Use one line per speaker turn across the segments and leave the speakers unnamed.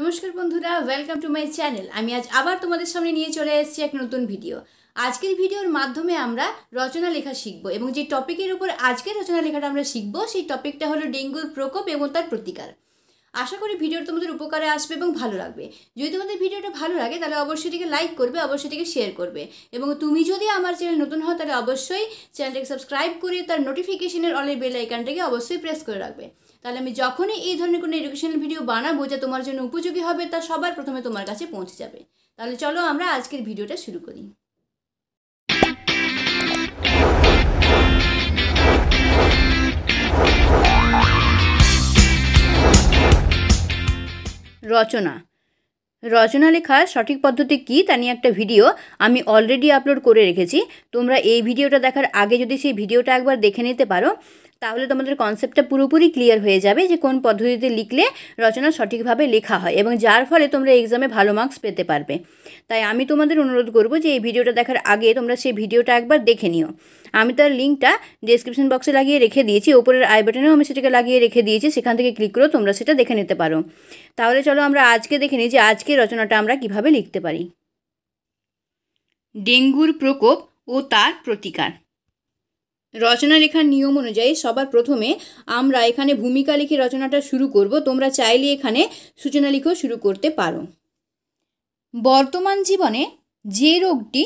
নমস্কার বন্ধুরা welcome to my channel আমি আজ আবার তোমাদের সামনে নিয়ে চলে এসেছি এক নতুন ভিডিও আজকের ভিডিওর মাধ্যমে আমরা রচনা লেখা শিখব এবং যে টপিকের উপর আজকের রচনা লেখাটা আমরা শিখব সেই টপিকটা হলো ডেঙ্গুর প্রকোপ এবং তার প্রতিকার আশা করি ভিডিও তোমাদের উপকারে আসবে এবং ভালো লাগবে যদি তোমাদের ভিডিওটা ভালো লাগে তাহলে অবশ্যই এটিকে লাইক করবে অবশ্যই এটিকে শেয়ার করবে এবং তুমি যদি আমার চ্যানেল নতুন হও তাহলে অবশ্যই চ্যানেলটাকে সাবস্ক্রাইব করে তার নোটিফিকেশনের অলের বেল আইকনটাকে অবশ্যই প্রেস করে রাখবে তাহলে আমি যখনই এই ধরনের কোনো এডুকেশনাল ভিডিও বানাবো যা তোমার জন্য উপযোগী হবে তা সবার প্রথমে তোমার কাছে পৌঁছে যাবে তাহলে চলো আমরা আজকের ভিডিওটা শুরু করি রচনা রচনা লেখার সঠিক পদ্ধতি কী তা নিয়ে একটা ভিডিও আমি অলরেডি আপলোড করে রেখেছি তোমরা এই ভিডিওটা দেখার আগে যদি সেই ভিডিওটা একবার দেখে নিতে পারো তাহলে তোমাদের কনসেপ্টটা পুরোপুরি ক্লিয়ার হয়ে যাবে যে কোন পদ্ধতিতে লিখলে রচনা সঠিকভাবে লেখা হয় এবং যার ফলে তোমরা এক্সামে ভালো মার্কস পেতে পারবে তাই আমি তোমাদের অনুরোধ করব যে এই ভিডিওটা দেখার আগে তোমরা সেই ভিডিওটা একবার দেখে নিও আমি তার লিঙ্কটা ডেসক্রিপশন বক্সে লাগিয়ে রেখে দিয়েছি ওপরের আই বাটনেও আমি সেটাকে লাগিয়ে রেখে দিয়েছি সেখান থেকে ক্লিক করেও তোমরা সেটা দেখে নিতে পারো তাহলে চলো আমরা আজকে দেখে নিই যে আজকে রচনাটা আমরা কিভাবে লিখতে পারি ডেঙ্গুর প্রকোপ ও তার প্রতিকার রচনা লেখার নিয়ম অনুযায়ী সবার প্রথমে আমরা এখানে ভূমিকা লিখে রচনাটা শুরু করব তোমরা চাইলে এখানে সূচনা লিখেও শুরু করতে পারো বর্তমান জীবনে যে রোগটি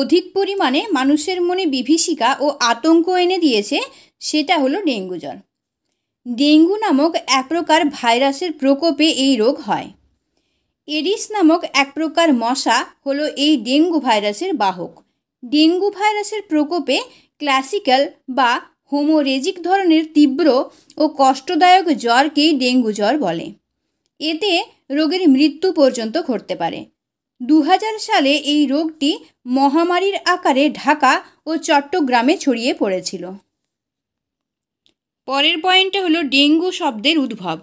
অধিক পরিমাণে মানুষের মনে বিভীষিকা ও আতঙ্ক এনে দিয়েছে সেটা হলো ডেঙ্গু জ্বর ডেঙ্গু নামক এক প্রকার ভাইরাসের প্রকোপে এই রোগ হয় এডিস নামক এক প্রকার মশা হলো এই ডেঙ্গু ভাইরাসের বাহক ডেঙ্গু ভাইরাসের প্রকোপে ক্লাসিক্যাল বা হোমোরেজিক ধরনের তীব্র ও কষ্টদায়ক জ্বরকেই ডেঙ্গু জ্বর বলে এতে রোগের মৃত্যু পর্যন্ত ঘটতে পারে দু সালে এই রোগটি মহামারীর আকারে ঢাকা ও চট্টগ্রামে ছড়িয়ে পড়েছিল পরের পয়েন্টটা হলো ডেঙ্গু শব্দের উদ্ভব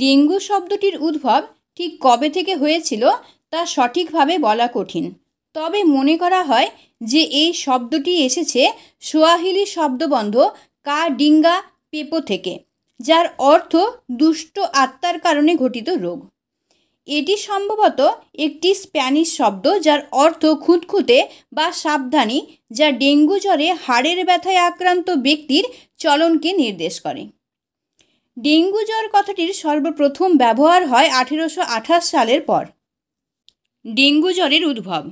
ডেঙ্গু শব্দটির উদ্ভব ঠিক কবে থেকে হয়েছিল তা সঠিকভাবে বলা কঠিন তবে মনে করা হয় যে এই শব্দটি এসেছে সোয়াহিলি শব্দবন্ধ কা ডিঙ্গা পেপো থেকে যার অর্থ দুষ্ট আত্মার কারণে ঘটিত রোগ এটি সম্ভবত একটি স্প্যানিশ শব্দ যার অর্থ খুঁতখুঁতে বা সাবধানী যা ডেঙ্গু জ্বরে হাড়ের ব্যথায় আক্রান্ত ব্যক্তির চলনকে নির্দেশ করে ডেঙ্গু জ্বর কথাটির সর্বপ্রথম ব্যবহার হয় আঠেরোশো সালের পর ডেঙ্গু জ্বরের উদ্ভব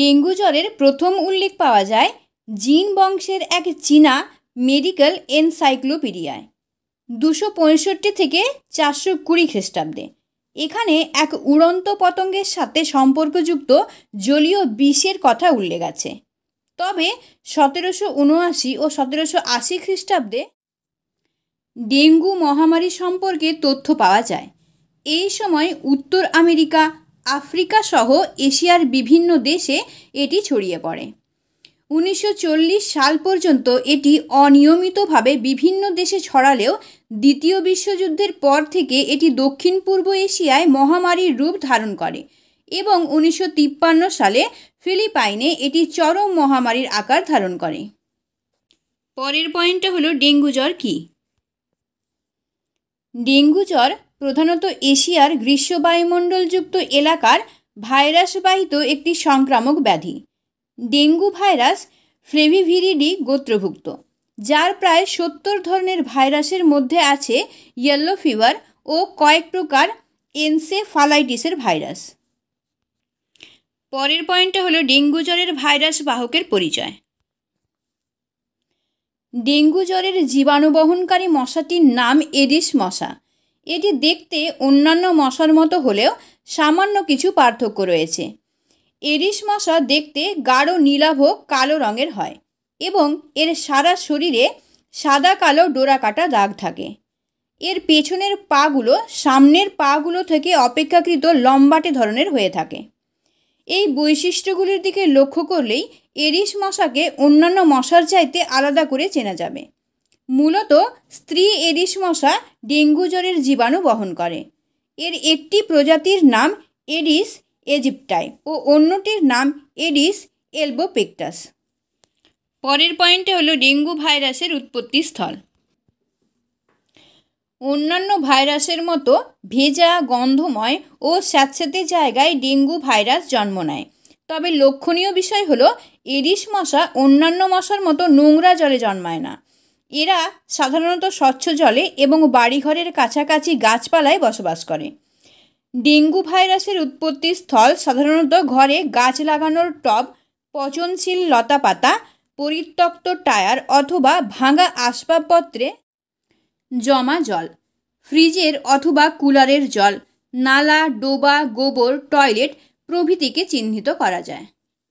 ডেঙ্গু জ্বরের প্রথম উল্লেখ পাওয়া যায় জিন বংশের এক চীনা মেডিকেল এনসাইক্লোপিডিয়ায় দুশো পঁয়ষট্টি থেকে চারশো কুড়ি খ্রিস্টাব্দে এখানে এক উড়ন্ত পতঙ্গের সাথে সম্পর্কযুক্ত জলীয় বিষের কথা উল্লেখ আছে তবে সতেরোশো উনআশি ও সতেরোশো আশি খ্রিস্টাব্দে ডেঙ্গু মহামারী সম্পর্কে তথ্য পাওয়া যায় এই সময় উত্তর আমেরিকা আফ্রিকা সহ এশিয়ার বিভিন্ন দেশে এটি ছড়িয়ে পড়ে উনিশশো সাল পর্যন্ত এটি অনিয়মিতভাবে বিভিন্ন দেশে ছড়ালেও দ্বিতীয় বিশ্বযুদ্ধের পর থেকে এটি দক্ষিণ পূর্ব এশিয়ায় মহামারীর রূপ ধারণ করে এবং উনিশশো সালে ফিলিপাইনে এটি চরম মহামারীর আকার ধারণ করে পরের পয়েন্টটা হলো ডেঙ্গু জ্বর কী ডেঙ্গু জ্বর প্রধানত এশিয়ার গ্রীষ্মবায়ুমণ্ডলযুক্ত এলাকার ভাইরাসবাহিত একটি সংক্রামক ব্যাধি ডেঙ্গু ভাইরাস ফ্লেভিভিরিডি গোত্রভুক্ত যার প্রায় সত্তর ধরনের ভাইরাসের মধ্যে আছে ইয়েলো ফিভার ও কয়েক প্রকার এনসেফালাইটিসের ভাইরাস পরের পয়েন্টটা হলো ডেঙ্গু জ্বরের ভাইরাস বাহকের পরিচয় ডেঙ্গু জ্বরের জীবাণু বহনকারী মশাটির নাম এডিস মশা এটি দেখতে অন্যান্য মশার মতো হলেও সামান্য কিছু পার্থক্য রয়েছে এরিশ মশা দেখতে গাঢ় নীলাভ কালো রঙের হয় এবং এর সারা শরীরে সাদা কালো ডোরা কাটা দাগ থাকে এর পেছনের পাগুলো সামনের পাগুলো থেকে অপেক্ষাকৃত লম্বাটে ধরনের হয়ে থাকে এই বৈশিষ্ট্যগুলির দিকে লক্ষ্য করলেই এরিশ মশাকে অন্যান্য মশার চাইতে আলাদা করে চেনা যাবে মূলত স্ত্রী এরিশ মশা ডেঙ্গু জ্বরের জীবাণু বহন করে এর একটি প্রজাতির নাম এরিস এজিপ্টাই ও অন্যটির নাম এডিস এলবোপেক্টাস পরের পয়েন্টে হলো ডেঙ্গু ভাইরাসের উৎপত্তি স্থল অন্যান্য ভাইরাসের মতো ভেজা গন্ধময় ও স্যাঁতস্যাঁতে জায়গায় ডেঙ্গু ভাইরাস জন্ম নেয় তবে লক্ষণীয় বিষয় হলো এডিস মশা অন্যান্য মশার মতো নোংরা জলে জন্মায় না এরা সাধারণত স্বচ্ছ জলে এবং বাড়িঘরের কাছাকাছি গাছপালায় বসবাস করে ডেঙ্গু ভাইরাসের উৎপত্তি স্থল সাধারণত ঘরে গাছ লাগানোর টব পচনশীল লতাপাতা পরিত্যক্ত টায়ার অথবা ভাঙা আসবাবপত্রে জমা জল ফ্রিজের অথবা কুলারের জল নালা ডোবা গোবর টয়লেট প্রভৃতিকে চিহ্নিত করা যায়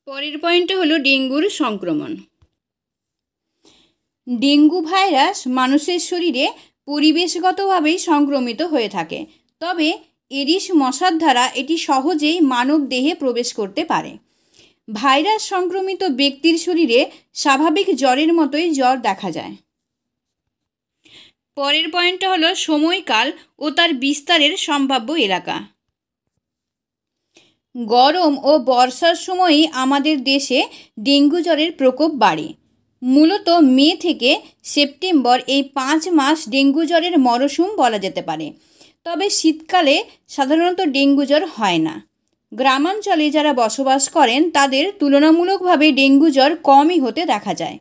পরের পয়েন্টটা হলো ডেঙ্গুর সংক্রমণ ডেঙ্গু ভাইরাস মানুষের শরীরে পরিবেশগতভাবেই সংক্রমিত হয়ে থাকে তবে এরিস মশার দ্বারা এটি সহজেই মানব দেহে প্রবেশ করতে পারে ভাইরাস সংক্রমিত ব্যক্তির শরীরে স্বাভাবিক জ্বরের মতোই জ্বর দেখা যায় পরের পয়েন্টটা হলো সময়কাল ও তার বিস্তারের সম্ভাব্য এলাকা গরম ও বর্ষার সময়ই আমাদের দেশে ডেঙ্গু জ্বরের প্রকোপ বাড়ে মূলত মে থেকে সেপ্টেম্বর এই পাঁচ মাস ডেঙ্গু জ্বরের মরশুম বলা যেতে পারে তবে শীতকালে সাধারণত ডেঙ্গু জ্বর হয় না গ্রামাঞ্চলে যারা বসবাস করেন তাদের তুলনামূলকভাবে ডেঙ্গু জ্বর কমই হতে দেখা যায়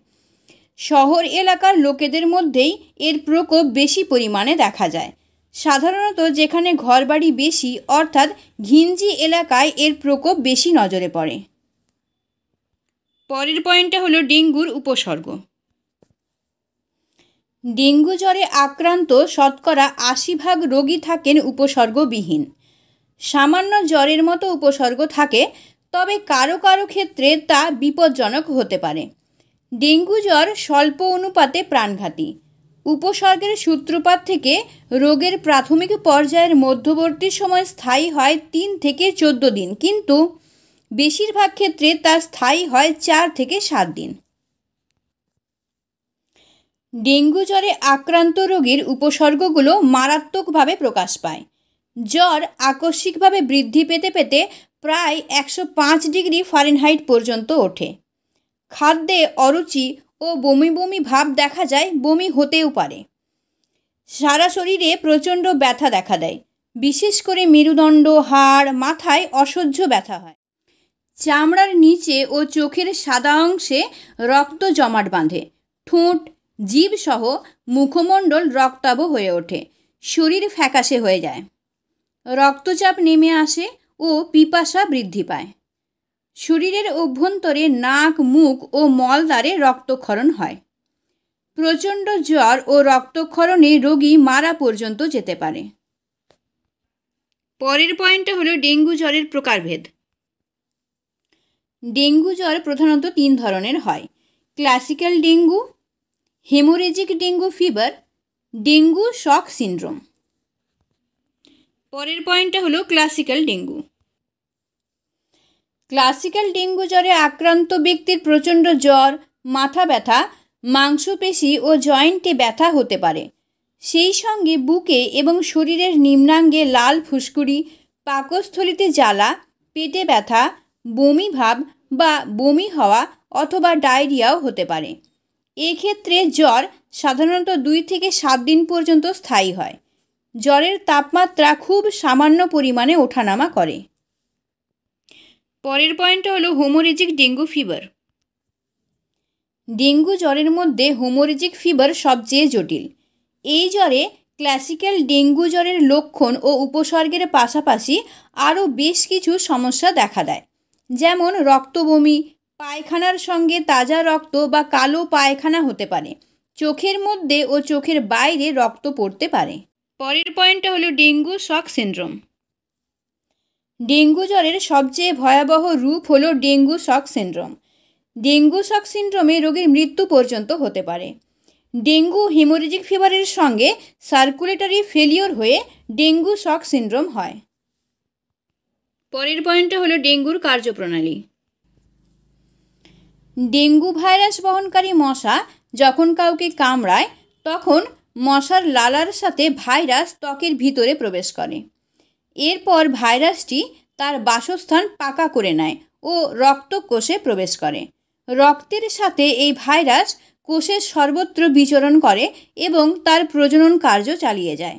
শহর এলাকার লোকেদের মধ্যেই এর প্রকোপ বেশি পরিমাণে দেখা যায় সাধারণত যেখানে ঘরবাড়ি বেশি অর্থাৎ ঘিঞ্জি এলাকায় এর প্রকোপ বেশি নজরে পড়ে পরের পয়েন্টটা হলো ডেঙ্গুর উপসর্গ ডেঙ্গু জ্বরে আক্রান্ত শতকরা আশি ভাগ রোগী থাকেন উপসর্গবিহীন সামান্য জ্বরের মতো উপসর্গ থাকে তবে কারো কারো ক্ষেত্রে তা বিপজ্জনক হতে পারে ডেঙ্গু জ্বর স্বল্প অনুপাতে প্রাণঘাতী উপসর্গের সূত্রপাত থেকে রোগের প্রাথমিক পর্যায়ের মধ্যবর্তী সময় স্থায়ী হয় তিন থেকে চোদ্দ দিন কিন্তু বেশিরভাগ ক্ষেত্রে তা স্থায়ী হয় চার থেকে সাত দিন ডেঙ্গু জ্বরে আক্রান্ত রোগীর উপসর্গগুলো মারাত্মকভাবে প্রকাশ পায় জ্বর আকস্মিকভাবে বৃদ্ধি পেতে পেতে প্রায় একশো পাঁচ ডিগ্রি ফারেনহাইট পর্যন্ত ওঠে খাদ্যে অরুচি ও বমি বমি ভাব দেখা যায় বমি হতেও পারে সারা শরীরে প্রচণ্ড ব্যথা দেখা দেয় বিশেষ করে মেরুদণ্ড হাড় মাথায় অসহ্য ব্যথা হয় চামড়ার নিচে ও চোখের সাদা অংশে রক্ত জমাট বাঁধে ঠোঁট জীবসহ মুখমণ্ডল রক্তাব হয়ে ওঠে শরীর ফ্যাকাশে হয়ে যায় রক্তচাপ নেমে আসে ও পিপাসা বৃদ্ধি পায় শরীরের অভ্যন্তরে নাক মুখ ও মলদ্বারে রক্তক্ষরণ হয় প্রচণ্ড জ্বর ও রক্তক্ষরণে রোগী মারা পর্যন্ত যেতে পারে পরের পয়েন্টটা হলো ডেঙ্গু জ্বরের প্রকারভেদ ডেঙ্গু জ্বর প্রধানত তিন ধরনের হয় classical dengue haemorrhagic dengue fever dengue shock syndrome পরের পয়েন্টটা হলো ক্লাসিক্যাল ডেঙ্গু ক্লাসিক্যাল ডেঙ্গু জ্বরে আক্রান্ত ব্যক্তির প্রচণ্ড জ্বর মাথা ব্যথা মাংসপেশি ও জয়েন্টে ব্যথা হতে পারে সেই সঙ্গে বুকে এবং শরীরের নিম্নাঙ্গে লাল ফুসকুড়ি পাকস্থলিতে জ্বালা পেটে ব্যথা বমি ভাব বা বমি হওয়া অথবা ডায়রিয়াও হতে পারে এক্ষেত্রে জ্বর সাধারণত দুই থেকে সাত দিন পর্যন্ত স্থায়ী হয় জ্বরের তাপমাত্রা খুব সামান্য পরিমাণে ওঠানামা করে পরের পয়েন্ট হলো হোমোরেজিক ডেঙ্গু ফিভার ডেঙ্গু জ্বরের মধ্যে হোমোরেজিক ফিভার সবচেয়ে জটিল এই জ্বরে ক্লাসিক্যাল ডেঙ্গু জ্বরের লক্ষণ ও উপসর্গের পাশাপাশি আরও বেশ কিছু সমস্যা দেখা দেয় যেমন রক্তবমি পায়খানার সঙ্গে তাজা রক্ত বা কালো পায়খানা হতে পারে চোখের মধ্যে ও চোখের বাইরে রক্ত পড়তে পারে পরের পয়েন্টটা হলো ডেঙ্গু শক সিন্ড্রোম ডেঙ্গু জ্বরের সবচেয়ে ভয়াবহ রূপ হলো dengue shock syndrome dengue shock সিন্ড্রোমে রোগীর মৃত্যু পর্যন্ত হতে পারে ডেঙ্গু হিমোরেজিক ফিভারের সঙ্গে সার্কুলেটরি ফেলিওর হয়ে ডেঙ্গু শক সিন্ড্রোম হয় পরের পয়েন্টটা হলো ডেঙ্গুর কার্যপ্রণালী ডেঙ্গু ভাইরাস বহনকারী মশা যখন কাউকে কামড়ায় তখন মশার লালার সাথে ভাইরাস ত্বকের ভিতরে প্রবেশ করে এরপর ভাইরাসটি তার বাসস্থান পাকা করে নেয় ও রক্ত কোষে প্রবেশ করে রক্তের সাথে এই ভাইরাস কোষের সর্বত্র বিচরণ করে এবং তার প্রজনন কার্য চালিয়ে যায়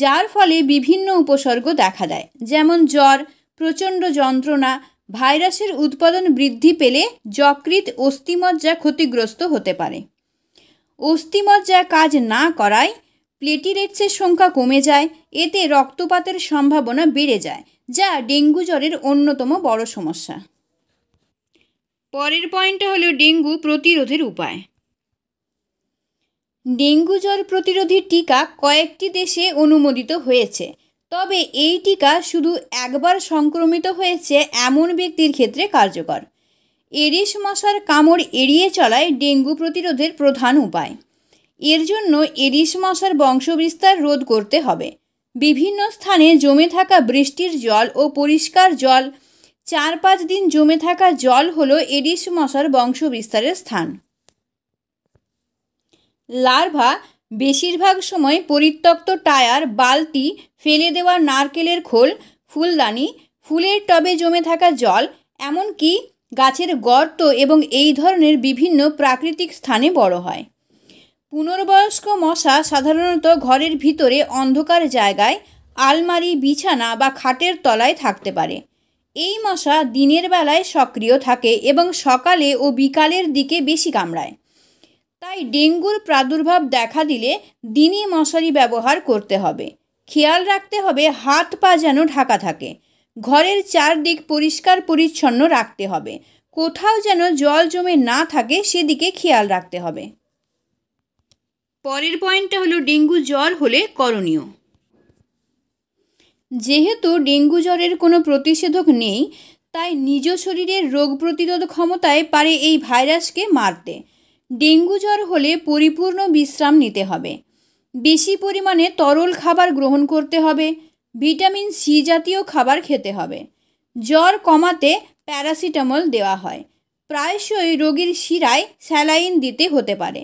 যার ফলে বিভিন্ন উপসর্গ দেখা দেয় যেমন জ্বর প্রচণ্ড যন্ত্রণা ভাইরাসের উৎপাদন বৃদ্ধি পেলে যকৃত অস্থিমজ্জা ক্ষতিগ্রস্ত হতে পারে অস্থিমজ্জা কাজ না করায় প্লেটিলেটসের সংখ্যা কমে যায় এতে রক্তপাতের সম্ভাবনা বেড়ে যায় যা ডেঙ্গু জ্বরের অন্যতম বড় সমস্যা পরের পয়েন্টটা হলো ডেঙ্গু প্রতিরোধের উপায় ডেঙ্গু জ্বর প্রতিরোধী টিকা কয়েকটি দেশে অনুমোদিত হয়েছে তবে এই টিকা শুধু একবার সংক্রমিত হয়েছে এমন ব্যক্তির ক্ষেত্রে কার্যকর এরিস মশার কামড় এড়িয়ে চলায় ডেঙ্গু প্রতিরোধের প্রধান উপায় এর জন্য এরিস মশার বংশবিস্তার রোধ করতে হবে বিভিন্ন স্থানে জমে থাকা বৃষ্টির জল ও পরিষ্কার জল চার পাঁচ দিন জমে থাকা জল হলো এডিস মশার বংশবিস্তারের স্থান লার্ভা বেশিরভাগ সময় পরিত্যক্ত টায়ার বালতি ফেলে দেওয়া নারকেলের খোল ফুলদানি ফুলের টবে জমে থাকা জল এমনকি গাছের গর্ত এবং এই ধরনের বিভিন্ন প্রাকৃতিক স্থানে বড় হয় পুনর্বয়স্ক মশা সাধারণত ঘরের ভিতরে অন্ধকার জায়গায় আলমারি বিছানা বা খাটের তলায় থাকতে পারে এই মশা দিনের বেলায় সক্রিয় থাকে এবং সকালে ও বিকালের দিকে বেশি কামড়ায় তাই ডেঙ্গুর প্রাদুর্ভাব দেখা দিলে দিনই মশারি ব্যবহার করতে হবে খেয়াল রাখতে হবে হাত পা যেন ঢাকা থাকে ঘরের চারদিক পরিষ্কার পরিচ্ছন্ন রাখতে হবে কোথাও যেন জল জমে না থাকে সেদিকে খেয়াল রাখতে হবে পরের পয়েন্টটা হলো ডেঙ্গু জ্বর হলে করণীয় যেহেতু ডেঙ্গু জ্বরের কোনো প্রতিষেধক নেই তাই নিজ শরীরের রোগ প্রতিরোধ ক্ষমতায় পারে এই ভাইরাসকে মারতে ডেঙ্গু জ্বর হলে পরিপূর্ণ বিশ্রাম নিতে হবে বেশি পরিমাণে তরল খাবার গ্রহণ করতে হবে ভিটামিন সি জাতীয় খাবার খেতে হবে জ্বর কমাতে প্যারাসিটামল দেওয়া হয় প্রায়শই রোগীর শিরায় স্যালাইন দিতে হতে পারে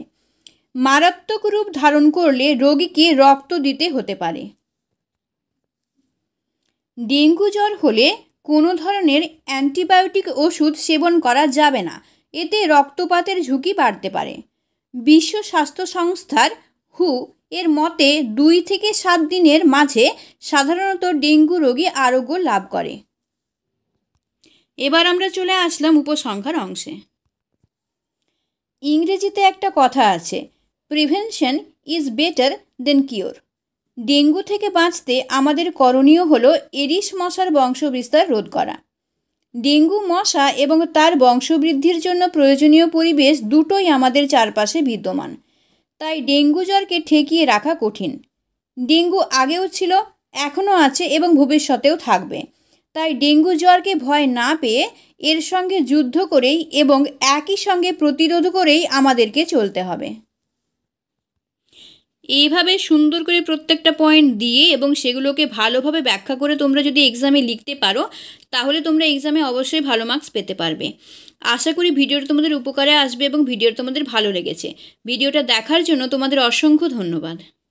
মারাত্মক রূপ ধারণ করলে রোগীকে রক্ত দিতে হতে পারে ডেঙ্গু জ্বর হলে কোনো ধরনের অ্যান্টিবায়োটিক ওষুধ সেবন করা যাবে না এতে রক্তপাতের ঝুঁকি বাড়তে পারে বিশ্ব স্বাস্থ্য সংস্থার হু এর মতে দুই থেকে সাত দিনের মাঝে সাধারণত ডেঙ্গু রোগী আরোগ্য লাভ করে এবার আমরা চলে আসলাম উপসংখ্যার অংশে ইংরেজিতে একটা কথা আছে prevention is better than cure dengue থেকে বাঁচতে আমাদের করণীয় হলো এরিস মশার বংশবিস্তার রোধ করা ডেঙ্গু মশা এবং তার বংশবৃদ্ধির জন্য প্রয়োজনীয় পরিবেশ দুটোই আমাদের চারপাশে বিদ্যমান তাই ডেঙ্গু জ্বরকে ঠেকিয়ে রাখা কঠিন ডেঙ্গু আগেও ছিল এখনও আছে এবং ভবিষ্যতেও থাকবে তাই ডেঙ্গু জ্বরকে ভয় না পেয়ে এর সঙ্গে যুদ্ধ করেই এবং একই সঙ্গে প্রতিরোধ করেই আমাদেরকে চলতে হবে এইভাবে সুন্দর করে প্রত্যেকটা পয়েন্ট দিয়ে এবং সেগুলোকে ভালোভাবে ব্যাখ্যা করে তোমরা যদি এক্সামে লিখতে পারো তাহলে তোমরা এক্সামে অবশ্যই ভালো মার্কস পেতে পারবে আশা করি ভিডিওটা তোমাদের উপকারে আসবে এবং ভিডিওটা তোমাদের ভালো লেগেছে ভিডিওটা দেখার জন্য তোমাদের অসংখ্য ধন্যবাদ